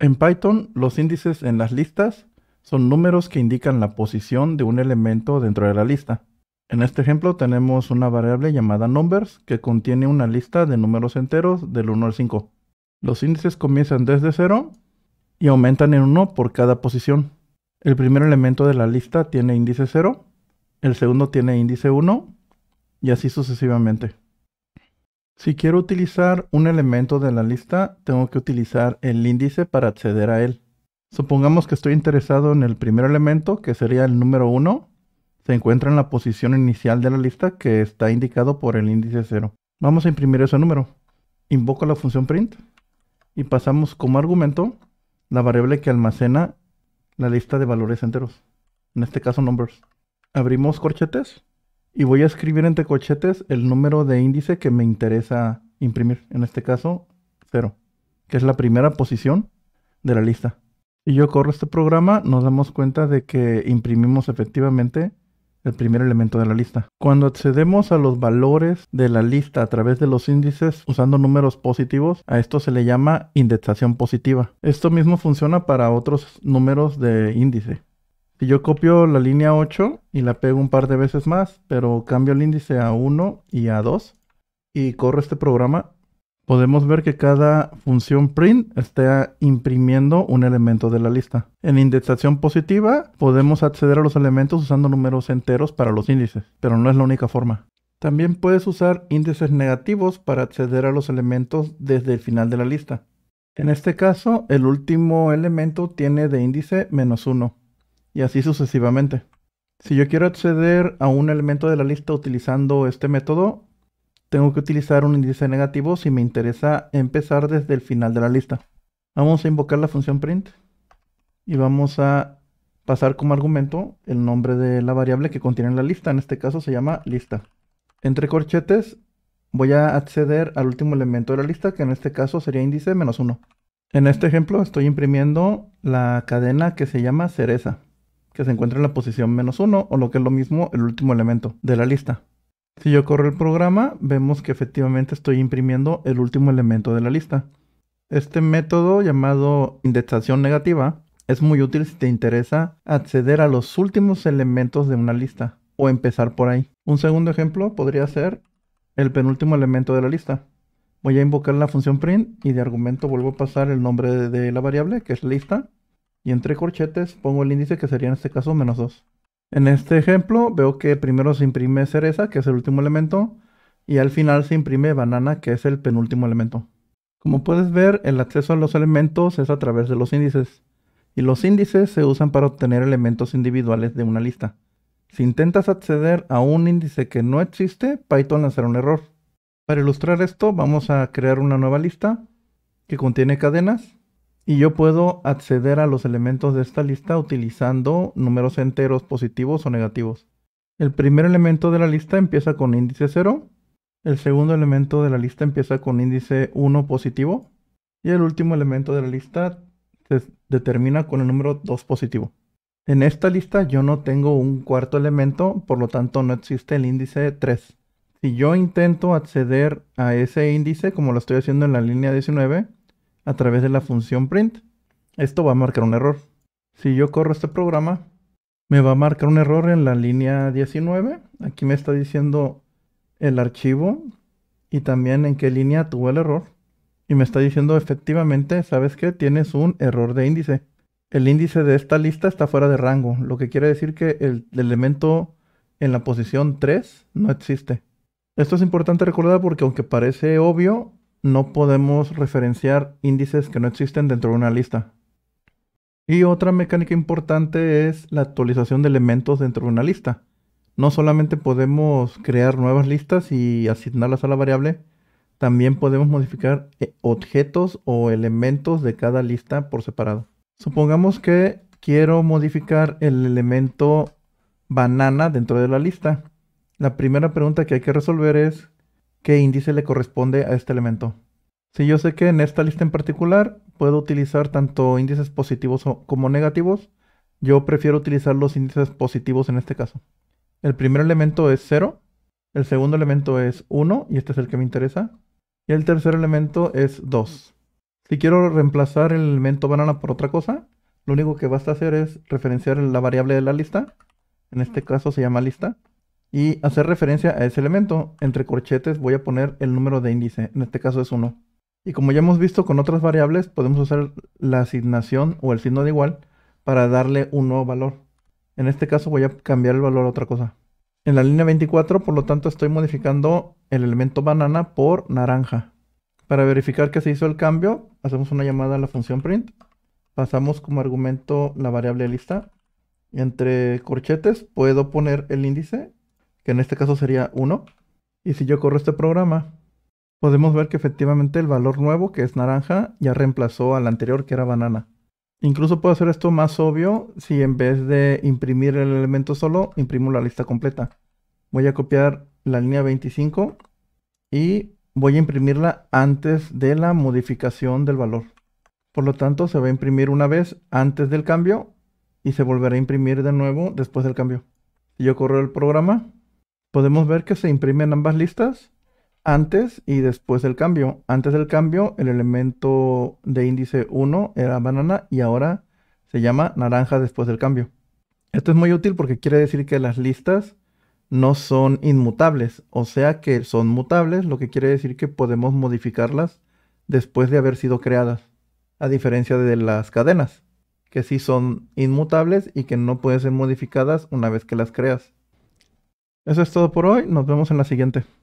En Python, los índices en las listas son números que indican la posición de un elemento dentro de la lista. En este ejemplo tenemos una variable llamada numbers que contiene una lista de números enteros del 1 al 5. Los índices comienzan desde 0 y aumentan en 1 por cada posición. El primer elemento de la lista tiene índice 0, el segundo tiene índice 1 y así sucesivamente. Si quiero utilizar un elemento de la lista, tengo que utilizar el índice para acceder a él. Supongamos que estoy interesado en el primer elemento, que sería el número 1. Se encuentra en la posición inicial de la lista que está indicado por el índice 0. Vamos a imprimir ese número. Invoco la función print y pasamos como argumento la variable que almacena la lista de valores enteros. En este caso numbers. Abrimos corchetes y voy a escribir entre cochetes el número de índice que me interesa imprimir. En este caso, 0, que es la primera posición de la lista. Y yo corro este programa, nos damos cuenta de que imprimimos efectivamente el primer elemento de la lista. Cuando accedemos a los valores de la lista a través de los índices usando números positivos, a esto se le llama indexación positiva. Esto mismo funciona para otros números de índice. Si Yo copio la línea 8 y la pego un par de veces más, pero cambio el índice a 1 y a 2 y corro este programa. Podemos ver que cada función print está imprimiendo un elemento de la lista. En indexación positiva podemos acceder a los elementos usando números enteros para los índices, pero no es la única forma. También puedes usar índices negativos para acceder a los elementos desde el final de la lista. En este caso, el último elemento tiene de índice menos 1 y así sucesivamente. Si yo quiero acceder a un elemento de la lista utilizando este método, tengo que utilizar un índice negativo si me interesa empezar desde el final de la lista. Vamos a invocar la función print y vamos a pasar como argumento el nombre de la variable que contiene la lista. En este caso se llama lista. Entre corchetes voy a acceder al último elemento de la lista que en este caso sería índice menos 1. En este ejemplo estoy imprimiendo la cadena que se llama cereza que se encuentra en la posición menos 1 o lo que es lo mismo el último elemento de la lista. Si yo corro el programa, vemos que efectivamente estoy imprimiendo el último elemento de la lista. Este método llamado indexación negativa es muy útil si te interesa acceder a los últimos elementos de una lista o empezar por ahí. Un segundo ejemplo podría ser el penúltimo elemento de la lista. Voy a invocar la función print y de argumento vuelvo a pasar el nombre de la variable que es lista y entre corchetes pongo el índice que sería en este caso menos 2. En este ejemplo veo que primero se imprime cereza, que es el último elemento, y al final se imprime banana, que es el penúltimo elemento. Como puedes ver, el acceso a los elementos es a través de los índices, y los índices se usan para obtener elementos individuales de una lista. Si intentas acceder a un índice que no existe, Python lanzará un error. Para ilustrar esto, vamos a crear una nueva lista que contiene cadenas y yo puedo acceder a los elementos de esta lista utilizando números enteros positivos o negativos. El primer elemento de la lista empieza con índice 0, el segundo elemento de la lista empieza con índice 1 positivo y el último elemento de la lista se determina con el número 2 positivo. En esta lista yo no tengo un cuarto elemento, por lo tanto no existe el índice 3. Si yo intento acceder a ese índice, como lo estoy haciendo en la línea 19, a través de la función print. Esto va a marcar un error. Si yo corro este programa, me va a marcar un error en la línea 19. Aquí me está diciendo el archivo y también en qué línea tuvo el error. Y me está diciendo efectivamente, ¿sabes que Tienes un error de índice. El índice de esta lista está fuera de rango, lo que quiere decir que el elemento en la posición 3 no existe. Esto es importante recordar porque aunque parece obvio, no podemos referenciar índices que no existen dentro de una lista. Y otra mecánica importante es la actualización de elementos dentro de una lista. No solamente podemos crear nuevas listas y asignarlas a la variable, también podemos modificar eh, objetos o elementos de cada lista por separado. Supongamos que quiero modificar el elemento banana dentro de la lista. La primera pregunta que hay que resolver es qué índice le corresponde a este elemento. Si yo sé que en esta lista en particular puedo utilizar tanto índices positivos como negativos, yo prefiero utilizar los índices positivos en este caso. El primer elemento es 0, el segundo elemento es 1, y este es el que me interesa, y el tercer elemento es 2. Si quiero reemplazar el elemento banana por otra cosa, lo único que basta hacer es referenciar la variable de la lista, en este caso se llama lista, y hacer referencia a ese elemento. Entre corchetes voy a poner el número de índice, en este caso es 1. Y como ya hemos visto con otras variables, podemos usar la asignación o el signo de igual para darle un nuevo valor. En este caso voy a cambiar el valor a otra cosa. En la línea 24, por lo tanto, estoy modificando el elemento banana por naranja. Para verificar que se hizo el cambio, hacemos una llamada a la función print. Pasamos como argumento la variable lista. Entre corchetes puedo poner el índice que en este caso sería 1. Y si yo corro este programa, podemos ver que efectivamente el valor nuevo, que es naranja, ya reemplazó al anterior, que era banana. Incluso puedo hacer esto más obvio si en vez de imprimir el elemento solo, imprimo la lista completa. Voy a copiar la línea 25 y voy a imprimirla antes de la modificación del valor. Por lo tanto, se va a imprimir una vez antes del cambio y se volverá a imprimir de nuevo después del cambio. Si yo corro el programa, podemos ver que se imprimen ambas listas antes y después del cambio. Antes del cambio, el elemento de índice 1 era banana y ahora se llama naranja después del cambio. Esto es muy útil porque quiere decir que las listas no son inmutables, o sea que son mutables, lo que quiere decir que podemos modificarlas después de haber sido creadas, a diferencia de las cadenas, que sí son inmutables y que no pueden ser modificadas una vez que las creas. Eso es todo por hoy. Nos vemos en la siguiente.